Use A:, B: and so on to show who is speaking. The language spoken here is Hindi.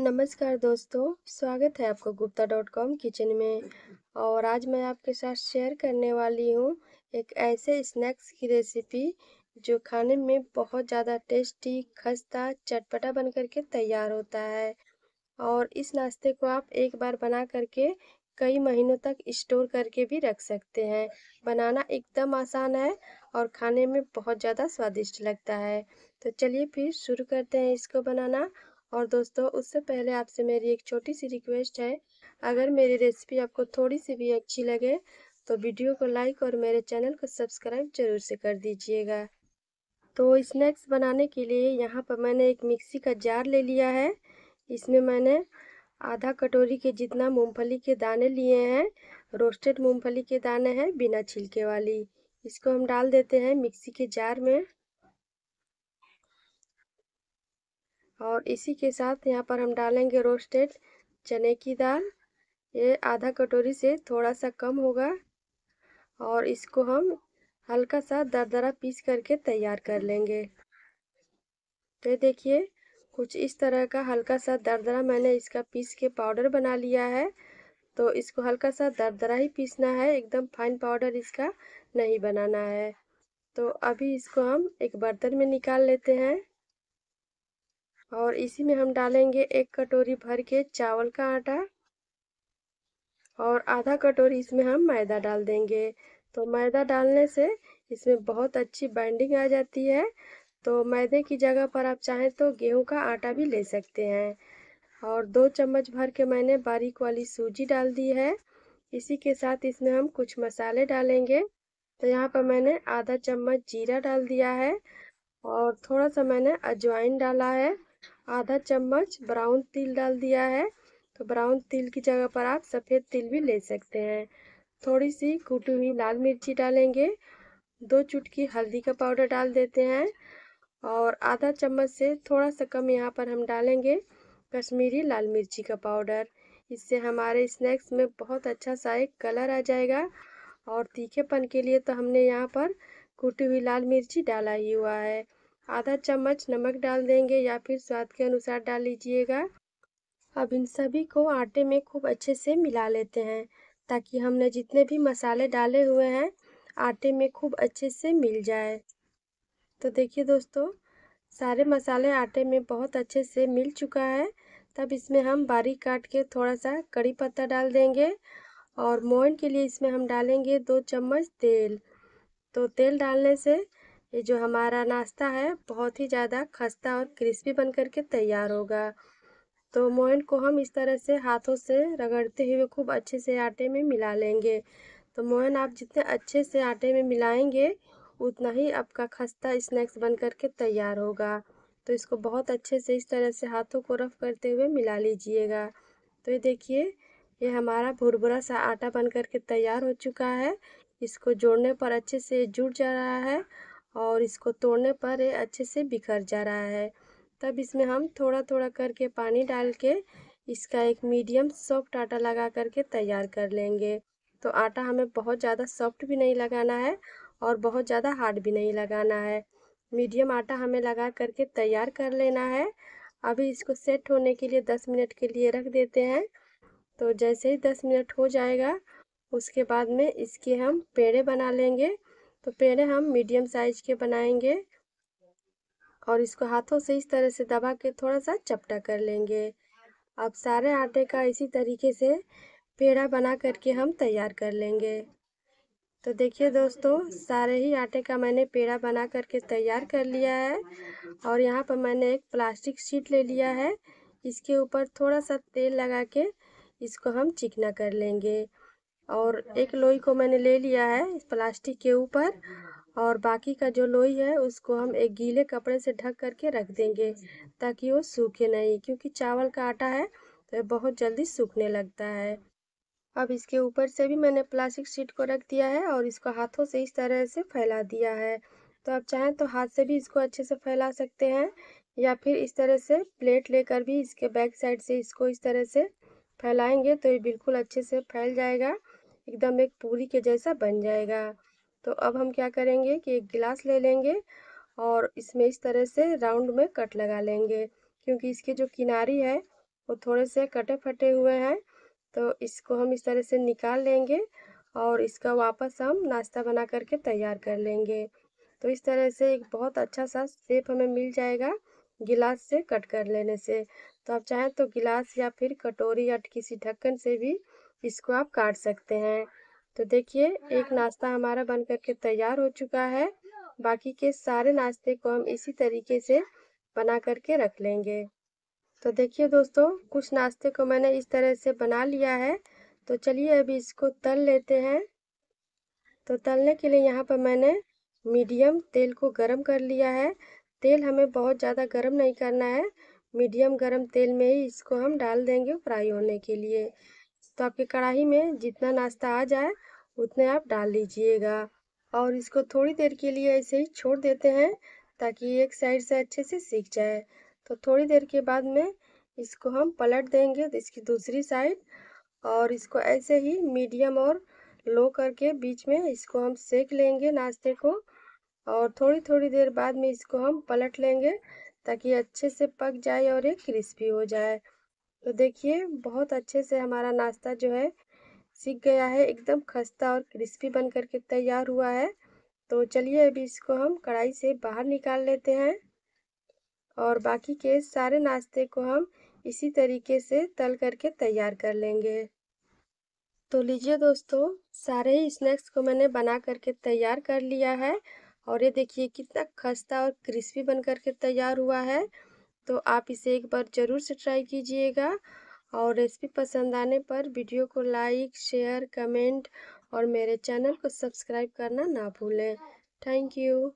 A: नमस्कार दोस्तों स्वागत है आपका गुप्ता डॉट कॉम किचन में और आज मैं आपके साथ शेयर करने वाली हूँ एक ऐसे स्नैक्स की रेसिपी जो खाने में बहुत ज़्यादा टेस्टी खस्ता चटपटा बन करके तैयार होता है और इस नाश्ते को आप एक बार बना करके कई महीनों तक स्टोर करके भी रख सकते हैं बनाना एकदम आसान है और खाने में बहुत ज़्यादा स्वादिष्ट लगता है तो चलिए फिर शुरू करते हैं इसको बनाना और दोस्तों उससे पहले आपसे मेरी एक छोटी सी रिक्वेस्ट है अगर मेरी रेसिपी आपको थोड़ी सी भी अच्छी लगे तो वीडियो को लाइक और मेरे चैनल को सब्सक्राइब जरूर से कर दीजिएगा तो स्नैक्स बनाने के लिए यहाँ पर मैंने एक मिक्सी का जार ले लिया है इसमें मैंने आधा कटोरी के जितना मूंगफली के दाने लिए हैं रोस्टेड मूंगफली के दाने हैं बिना छिलके वाली इसको हम डाल देते हैं मिक्सी के जार में और इसी के साथ यहाँ पर हम डालेंगे रोस्टेड चने की दाल ये आधा कटोरी से थोड़ा सा कम होगा और इसको हम हल्का सा दरदरा पीस करके तैयार कर लेंगे तो देखिए कुछ इस तरह का हल्का सा दरदरा मैंने इसका पीस के पाउडर बना लिया है तो इसको हल्का सा दरदरा ही पीसना है एकदम फाइन पाउडर इसका नहीं बनाना है तो अभी इसको हम एक बर्तन में निकाल लेते हैं और इसी में हम डालेंगे एक कटोरी भर के चावल का आटा और आधा कटोरी इसमें हम मैदा डाल देंगे तो मैदा डालने से इसमें बहुत अच्छी बाइंडिंग आ जाती है तो मैदे की जगह पर आप चाहें तो गेहूं का आटा भी ले सकते हैं और दो चम्मच भर के मैंने बारीक वाली सूजी डाल दी है इसी के साथ इसमें हम कुछ मसाले डालेंगे तो यहाँ पर मैंने आधा चम्मच जीरा डाल दिया है और थोड़ा सा मैंने अजवाइन डाला है आधा चम्मच ब्राउन तिल डाल दिया है तो ब्राउन तिल की जगह पर आप सफ़ेद तिल भी ले सकते हैं थोड़ी सी कूटी हुई लाल मिर्ची डालेंगे दो चुटकी हल्दी का पाउडर डाल देते हैं और आधा चम्मच से थोड़ा सा कम यहाँ पर हम डालेंगे कश्मीरी लाल मिर्ची का पाउडर इससे हमारे स्नैक्स में बहुत अच्छा सा एक कलर आ जाएगा और तीखेपन के लिए तो हमने यहाँ पर कूटी हुई लाल मिर्ची डाला ही हुआ है आधा चम्मच नमक डाल देंगे या फिर स्वाद के अनुसार डाल लीजिएगा अब इन सभी को आटे में खूब अच्छे से मिला लेते हैं ताकि हमने जितने भी मसाले डाले हुए हैं आटे में खूब अच्छे से मिल जाए तो देखिए दोस्तों सारे मसाले आटे में बहुत अच्छे से मिल चुका है तब इसमें हम बारीक काट के थोड़ा सा कड़ी पत्ता डाल देंगे और मोइन के लिए इसमें हम डालेंगे दो चम्मच तेल तो तेल डालने से ये जो हमारा नाश्ता है बहुत ही ज़्यादा खस्ता और क्रिस्पी बन करके तैयार होगा तो मोइन को हम इस तरह से हाथों से रगड़ते हुए खूब अच्छे से आटे में मिला लेंगे तो मोहन आप जितने अच्छे से आटे में मिलाएंगे उतना ही आपका खस्ता स्नैक्स बन करके तैयार होगा तो इसको बहुत अच्छे से इस तरह से हाथों को रफ करते हुए मिला लीजिएगा तो ये देखिए ये हमारा भुरभुरा सा आटा बन करके तैयार हो चुका है इसको जोड़ने पर अच्छे से जुड़ जा रहा है और इसको तोड़ने पर ये अच्छे से बिखर जा रहा है तब इसमें हम थोड़ा थोड़ा करके पानी डाल के इसका एक मीडियम सॉफ्ट आटा लगा करके तैयार कर लेंगे तो आटा हमें बहुत ज़्यादा सॉफ्ट भी नहीं लगाना है और बहुत ज़्यादा हार्ड भी नहीं लगाना है मीडियम आटा हमें लगा करके तैयार कर लेना है अभी इसको सेट होने के लिए दस मिनट के लिए रख देते हैं तो जैसे ही दस मिनट हो जाएगा उसके बाद में इसके हम पेड़े बना लेंगे तो पेड़े हम मीडियम साइज के बनाएंगे और इसको हाथों से इस तरह से दबा के थोड़ा सा चपटा कर लेंगे अब सारे आटे का इसी तरीके से पेड़ा बना करके हम तैयार कर लेंगे तो देखिए दोस्तों सारे ही आटे का मैंने पेड़ा बना करके तैयार कर लिया है और यहाँ पर मैंने एक प्लास्टिक शीट ले लिया है इसके ऊपर थोड़ा सा तेल लगा के इसको हम चिकना कर लेंगे और एक लोई को मैंने ले लिया है इस प्लास्टिक के ऊपर और बाकी का जो लोई है उसको हम एक गीले कपड़े से ढक करके रख देंगे ताकि वो सूखे नहीं क्योंकि चावल का आटा है तो बहुत जल्दी सूखने लगता है अब इसके ऊपर से भी मैंने प्लास्टिक शीट को रख दिया है और इसको हाथों से इस तरह से फैला दिया है तो आप चाहें तो हाथ से भी इसको अच्छे से फैला सकते हैं या फिर इस तरह से प्लेट लेकर भी इसके बैक साइड से इसको इस तरह से फैलाएंगे तो ये बिल्कुल अच्छे से फैल जाएगा एकदम एक पूरी के जैसा बन जाएगा तो अब हम क्या करेंगे कि एक गिलास ले लेंगे और इसमें इस तरह से राउंड में कट लगा लेंगे क्योंकि इसके जो किनारी है वो थोड़े से कटे फटे हुए हैं तो इसको हम इस तरह से निकाल लेंगे और इसका वापस हम नाश्ता बना करके तैयार कर लेंगे तो इस तरह से एक बहुत अच्छा सा सेप हमें मिल जाएगा गिलास से कट कर लेने से तो आप चाहें तो गिलास या फिर कटोरी या किसी ढक्कन से भी इसको आप काट सकते हैं तो देखिए एक नाश्ता हमारा बन करके तैयार हो चुका है बाकी के सारे नाश्ते को हम इसी तरीके से बना करके रख लेंगे तो देखिए दोस्तों कुछ नाश्ते को मैंने इस तरह से बना लिया है तो चलिए अभी इसको तल लेते हैं तो तलने के लिए यहाँ पर मैंने मीडियम तेल को गरम कर लिया है तेल हमें बहुत ज़्यादा गरम नहीं करना है मीडियम गरम तेल में ही इसको हम डाल देंगे फ्राई होने के लिए तो आपकी कढ़ाई में जितना नाश्ता आ जाए उतने आप डाल लीजिएगा और इसको थोड़ी देर के लिए ऐसे ही छोड़ देते हैं ताकि एक साइड से अच्छे से सीख जाए तो थोड़ी देर के बाद में इसको हम पलट देंगे इसकी दूसरी साइड और इसको ऐसे ही मीडियम और लो करके बीच में इसको हम सेक लेंगे नाश्ते को और थोड़ी थोड़ी देर बाद में इसको हम पलट लेंगे ताकि अच्छे से पक जाए और ये क्रिस्पी हो जाए तो देखिए बहुत अच्छे से हमारा नाश्ता जो है सीख गया है एकदम खस्ता और क्रिस्पी बन करके तैयार हुआ है तो चलिए अभी इसको हम कढ़ाई से बाहर निकाल लेते हैं और बाकी के सारे नाश्ते को हम इसी तरीके से तल करके तैयार कर लेंगे तो लीजिए दोस्तों सारे ही स्नैक्स को मैंने बना करके तैयार कर लिया है और ये देखिए कितना खस्ता और क्रिस्पी बन करके तैयार हुआ है तो आप इसे एक बार ज़रूर से ट्राई कीजिएगा और रेसिपी पसंद आने पर वीडियो को लाइक शेयर कमेंट और मेरे चैनल को सब्सक्राइब करना ना भूलें थैंक यू